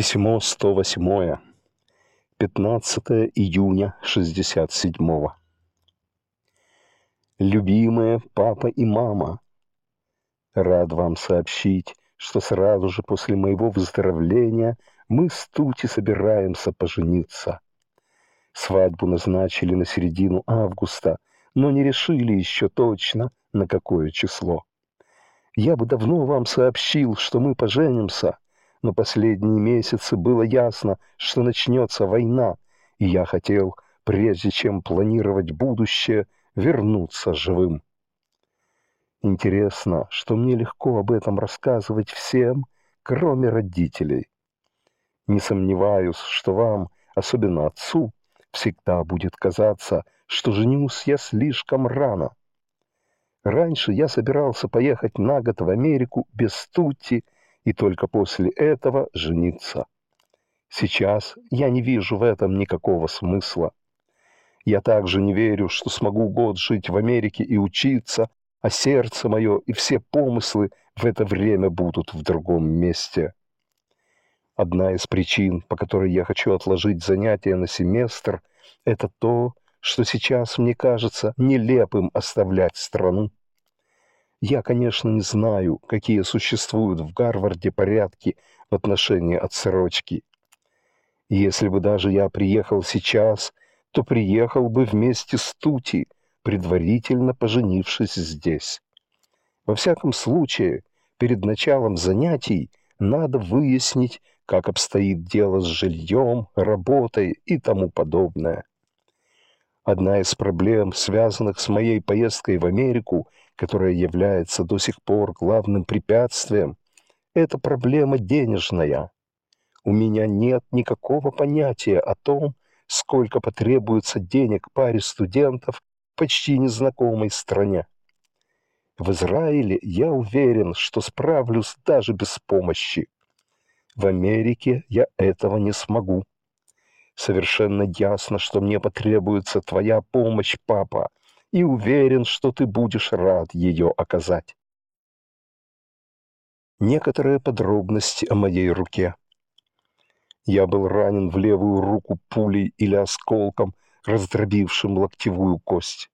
Письмо 108. 15 июня 67 -го. Любимые папа и мама, рад вам сообщить, что сразу же после моего выздоровления мы с Тути собираемся пожениться. Свадьбу назначили на середину августа, но не решили еще точно, на какое число. Я бы давно вам сообщил, что мы поженимся — но последние месяцы было ясно, что начнется война, и я хотел, прежде чем планировать будущее, вернуться живым. Интересно, что мне легко об этом рассказывать всем, кроме родителей. Не сомневаюсь, что вам, особенно отцу, всегда будет казаться, что женюсь я слишком рано. Раньше я собирался поехать на год в Америку без Тути и только после этого жениться. Сейчас я не вижу в этом никакого смысла. Я также не верю, что смогу год жить в Америке и учиться, а сердце мое и все помыслы в это время будут в другом месте. Одна из причин, по которой я хочу отложить занятия на семестр, это то, что сейчас мне кажется нелепым оставлять страну. Я, конечно, не знаю, какие существуют в Гарварде порядки в отношении отсрочки. Если бы даже я приехал сейчас, то приехал бы вместе с Тути, предварительно поженившись здесь. Во всяком случае, перед началом занятий надо выяснить, как обстоит дело с жильем, работой и тому подобное. Одна из проблем, связанных с моей поездкой в Америку, которая является до сих пор главным препятствием, это проблема денежная. У меня нет никакого понятия о том, сколько потребуется денег паре студентов в почти незнакомой стране. В Израиле я уверен, что справлюсь даже без помощи. В Америке я этого не смогу. Совершенно ясно, что мне потребуется твоя помощь, папа, и уверен, что ты будешь рад ее оказать. Некоторые подробности о моей руке. Я был ранен в левую руку пулей или осколком, раздробившим локтевую кость.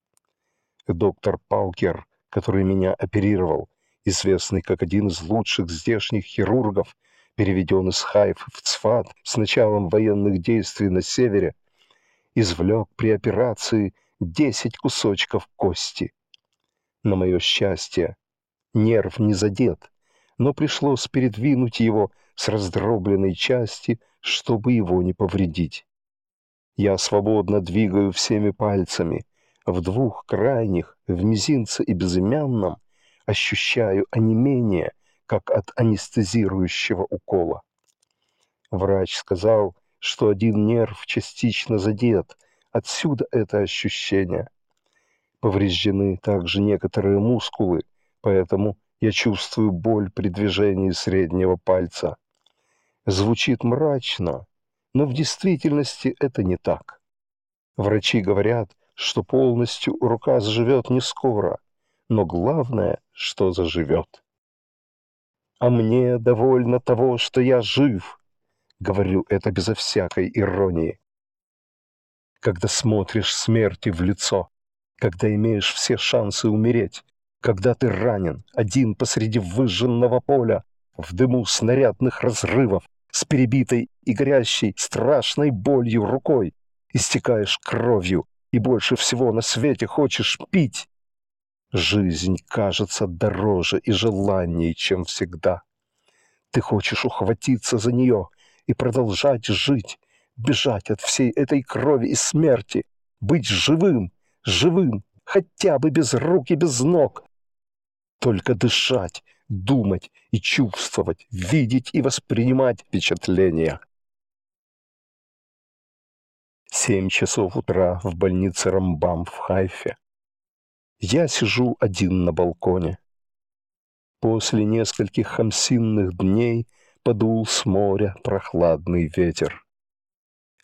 Доктор Паукер, который меня оперировал, известный как один из лучших здешних хирургов, переведен из Хайф в Цфат с началом военных действий на севере, извлек при операции 10 кусочков кости. На мое счастье, нерв не задет, но пришлось передвинуть его с раздробленной части, чтобы его не повредить. Я свободно двигаю всеми пальцами, в двух крайних, в мизинце и безымянном, ощущаю онемение — как от анестезирующего укола. Врач сказал, что один нерв частично задет, отсюда это ощущение. Повреждены также некоторые мускулы, поэтому я чувствую боль при движении среднего пальца. Звучит мрачно, но в действительности это не так. Врачи говорят, что полностью рука заживет не скоро, но главное, что заживет. «А мне довольно того, что я жив!» Говорю это безо всякой иронии. Когда смотришь смерти в лицо, когда имеешь все шансы умереть, когда ты ранен, один посреди выжженного поля, в дыму снарядных разрывов, с перебитой и горящей страшной болью рукой, истекаешь кровью и больше всего на свете хочешь пить, Жизнь кажется дороже и желаннее, чем всегда. Ты хочешь ухватиться за нее и продолжать жить, бежать от всей этой крови и смерти, быть живым, живым, хотя бы без рук и без ног. Только дышать, думать и чувствовать, видеть и воспринимать впечатления. Семь часов утра в больнице Рамбам в Хайфе. Я сижу один на балконе. После нескольких хамсинных дней подул с моря прохладный ветер.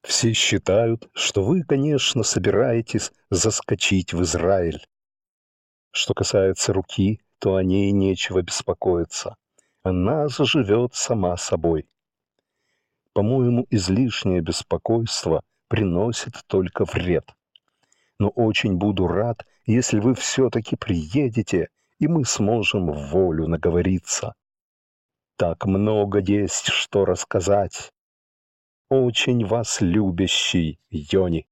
Все считают, что вы, конечно, собираетесь заскочить в Израиль. Что касается руки, то о ней нечего беспокоиться. Она заживет сама собой. По-моему, излишнее беспокойство приносит только вред но очень буду рад, если вы все-таки приедете, и мы сможем в волю наговориться. Так много есть что рассказать. Очень вас любящий Йони.